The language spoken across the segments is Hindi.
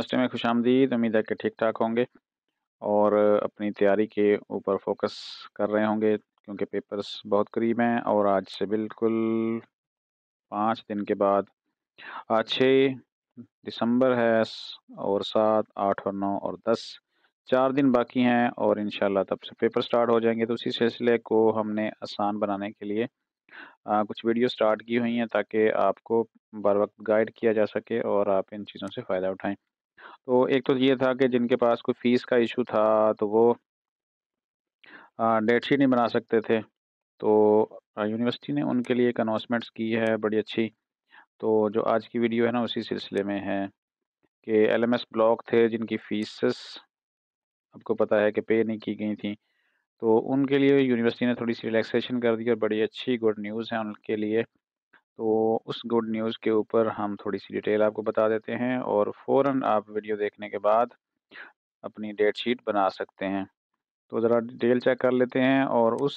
नमस्ते में खुश आमदीद उम्मीद है कि ठीक ठाक होंगे और अपनी तैयारी के ऊपर फोकस कर रहे होंगे क्योंकि पेपर्स बहुत करीब हैं और आज से बिल्कुल पाँच दिन के बाद छः दिसंबर है और सात आठ और नौ और दस चार दिन बाकी हैं और इन तब से पेपर स्टार्ट हो जाएंगे तो उसी सिलसिले को हमने आसान बनाने के लिए आ, कुछ वीडियो स्टार्ट की हुई हैं ताकि आपको बर वक्त गाइड किया जा सके और आप इन चीज़ों से फ़ायदा उठाएं तो एक तो ये था कि जिनके पास कोई फ़ीस का इशू था तो वो डेट शीट नहीं बना सकते थे तो यूनिवर्सिटी ने उनके लिए एक अनाउंसमेंट्स की है बड़ी अच्छी तो जो आज की वीडियो है ना उसी सिलसिले में है कि एलएमएस ब्लॉक थे जिनकी फ़ीसेस आपको पता है कि पे नहीं की गई थी तो उनके लिए यूनिवर्सिटी ने थोड़ी सी रिलैक्सेशन कर दी और बड़ी अच्छी गुड न्यूज़ है उनके लिए तो उस गुड न्यूज़ के ऊपर हम थोड़ी सी डिटेल आपको बता देते हैं और फ़ौर आप वीडियो देखने के बाद अपनी डेट शीट बना सकते हैं तो ज़रा डिटेल चेक कर लेते हैं और उस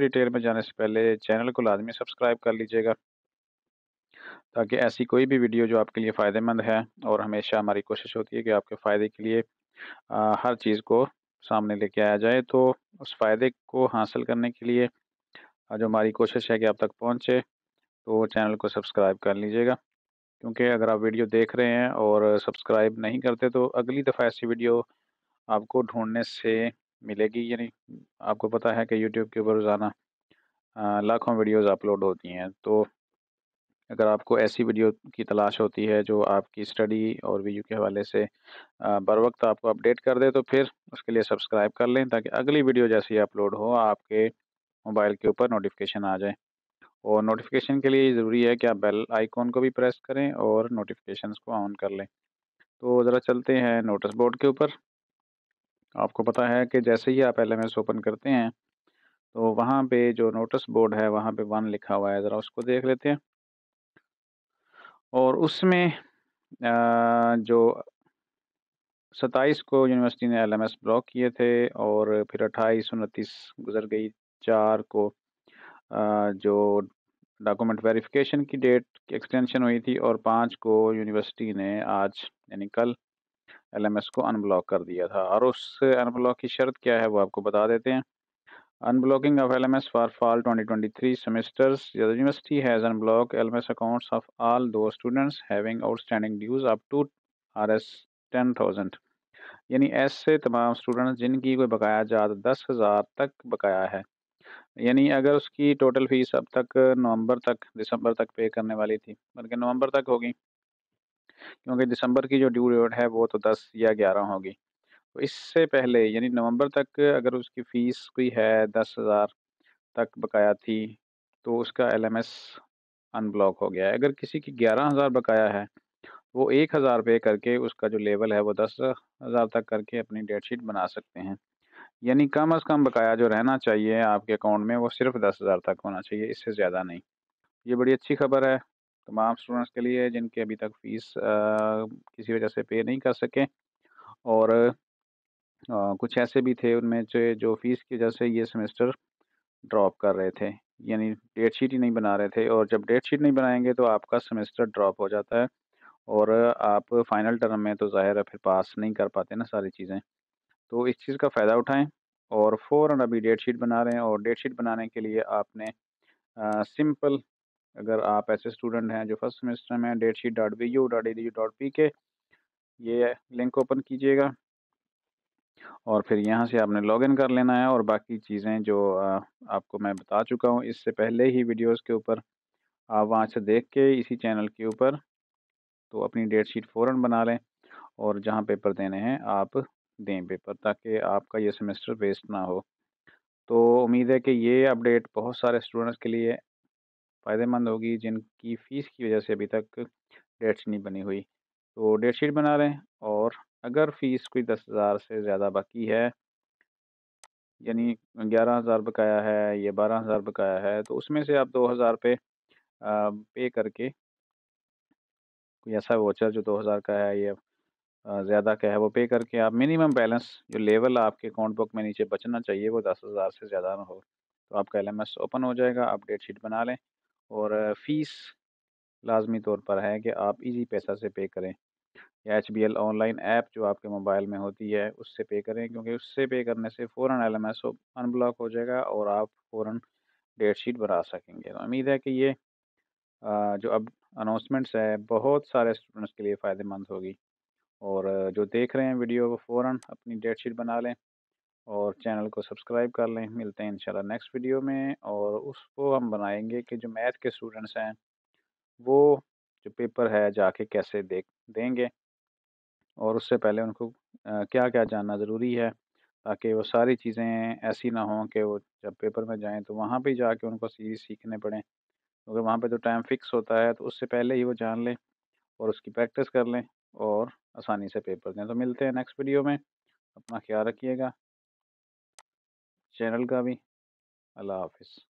डिटेल में जाने से पहले चैनल को लाजमी सब्सक्राइब कर लीजिएगा ताकि ऐसी कोई भी वीडियो जो आपके लिए फ़ायदेमंद है और हमेशा हमारी कोशिश होती है कि आपके फ़ायदे के लिए आ, हर चीज़ को सामने लेके आया जाए तो उस फ़ायदे को हासिल करने के लिए जो हमारी कोशिश है कि आप तक पहुँचे तो चैनल को सब्सक्राइब कर लीजिएगा क्योंकि अगर आप वीडियो देख रहे हैं और सब्सक्राइब नहीं करते तो अगली दफ़ा ऐसी वीडियो आपको ढूंढने से मिलेगी यानी आपको पता है कि यूट्यूब के ऊपर रोज़ाना लाखों वीडियोस अपलोड होती हैं तो अगर आपको ऐसी वीडियो की तलाश होती है जो आपकी स्टडी और वीडियो के हवाले से बर वक्त आपको अपडेट कर दे तो फिर उसके लिए सब्सक्राइब कर लें ताकि अगली वीडियो जैसी अपलोड हो आपके मोबाइल के ऊपर नोटिफिकेशन आ जाए और नोटिफिकेशन के लिए ज़रूरी है कि आप बेल आइकॉन को भी प्रेस करें और नोटिफिकेशन को ऑन कर लें तो ज़रा चलते हैं नोटिस बोर्ड के ऊपर आपको पता है कि जैसे ही आप एल ओपन करते हैं तो वहाँ पे जो नोटिस बोर्ड है वहाँ पे वन लिखा हुआ है ज़रा उसको देख लेते हैं और उसमें जो सत्ताईस को यूनिवर्सिटी ने एलएमएस ब्लॉक किए थे और फिर अट्ठाईस उनतीस गुजर गई चार को जो डॉक्यूमेंट वेरिफिकेशन की डेट एक्सटेंशन हुई थी और पाँच को यूनिवर्सिटी ने आज यानी कल एलएमएस को अनब्लॉक कर दिया था और उस अनब्लॉक की शर्त क्या है वो आपको बता देते हैं unblocking of LMS for fall 2023 semesters university has unblock accounts of दो students having outstanding dues up to R S यानी ऐसे तमाम स्टूडेंट्स जिनकी कोई बकाया जात दस हज़ार तक बकाया है यानी अगर उसकी टोटल फीस अब तक नवंबर तक दिसंबर तक पे करने वाली थी बल्कि नवंबर तक होगी क्योंकि दिसंबर की जो ड्यू डेट है वो तो दस या ग्यारह होगी तो इससे पहले यानी नवंबर तक अगर उसकी फ़ीस कोई है दस हज़ार तक बकाया थी तो उसका एलएमएस अनब्लॉक हो गया है अगर किसी की ग्यारह हज़ार बकाया है वो एक हज़ार पे करके उसका जो लेवल है वो दस हज़ार तक करके अपनी डेट शीट बना सकते हैं यानी कम अज़ कम बकाया जो रहना चाहिए आपके अकाउंट में वो सिर्फ दस हज़ार तक होना चाहिए इससे ज़्यादा नहीं ये बड़ी अच्छी खबर है तमाम स्टूडेंट्स के लिए जिनके अभी तक फ़ीस किसी वजह से पे नहीं कर सके और आ, कुछ ऐसे भी थे उनमें जो जो फ़ीस की वजह से ये सेमेस्टर ड्रॉप कर रहे थे यानी डेट शीट ही नहीं बना रहे थे और जब डेट शीट नहीं बनाएंगे तो आपका सेमेस्टर ड्रॉप हो जाता है और आप फाइनल टर्म में तो ज़ाहिर है फिर पास नहीं कर पाते ना सारी चीज़ें तो इस चीज़ का फ़ायदा उठाएं और फ़ौर अभी डेट शीट बना रहे हैं और डेट शीट बनाने के लिए आपने आ, सिंपल अगर आप ऐसे स्टूडेंट हैं जो फर्स्ट सेमेस्टर में date sheet dot B U dot E D U dot P K ये लिंक ओपन कीजिएगा और फिर यहाँ से आपने लॉगिन कर लेना है और बाकी चीज़ें जो आपको मैं बता चुका हूँ इससे पहले ही वीडियोस के ऊपर आप वहाँ से देख के इसी चैनल के ऊपर तो अपनी डेट शीट फ़ौर बना लें और जहाँ पेपर देने हैं आप दें पेपर ताकि आपका ये सेमेस्टर वेस्ट ना हो तो उम्मीद है कि ये अपडेट बहुत सारे स्टूडेंट्स के लिए फ़ायदेमंद होगी जिनकी फ़ीस की वजह से अभी तक डेट नहीं बनी हुई तो डेट शीट बना लें और अगर फ़ीस कोई दस हज़ार से ज़्यादा बाकी है यानी ग्यारह हज़ार बकाया है या बारह हज़ार बकाया है तो उसमें से आप दो हज़ार पे पे करके कोई ऐसा वोचर जो दो हज़ार का है या ज़्यादा क्या है वो पे करके आप मिनिमम बैलेंस जो लेवल आपके अकाउंट बुक में नीचे बचना चाहिए वो दस हज़ार से ज़्यादा ना हो तो आपका एल ओपन हो जाएगा आप डेट शीट बना लें और फ़ीस लाजमी तौर पर है कि आप इजी पैसा से पे करें या H B L online app जो आपके मोबाइल में होती है उससे पे करें क्योंकि उससे पे करने से फ़ौर एल एम एस अनब्लॉक हो जाएगा और आप फ़ौर डेट शीट बना सकेंगे तो उम्मीद है कि ये जो अब अनाउंसमेंट्स है बहुत सारे स्टूडेंट्स के लिए फ़ायदेमंद होगी और जो देख रहे हैं वीडियो वो फ़ौर अपनी डेट शीट बना लें और चैनल को सब्सक्राइब कर लें मिलते हैं इंशाल्लाह नेक्स्ट वीडियो में और उसको हम बनाएंगे कि जो मैथ के स्टूडेंट्स हैं वो जो पेपर है जाके कैसे देख देंगे और उससे पहले उनको क्या क्या जानना ज़रूरी है ताकि वो सारी चीज़ें ऐसी ना हों कि वो जब पेपर में जाएं तो वहाँ पर जाके उनको सीरीज सीखने पड़ें क्योंकि वहाँ पर तो टाइम फिक्स होता है तो उससे पहले ही वो जान लें और उसकी प्रैक्टिस कर लें और आसानी से पेपर दें तो मिलते हैं नेक्स्ट वीडियो में अपना ख्याल रखिएगा चैनल का भी अल्लाह हाफिज़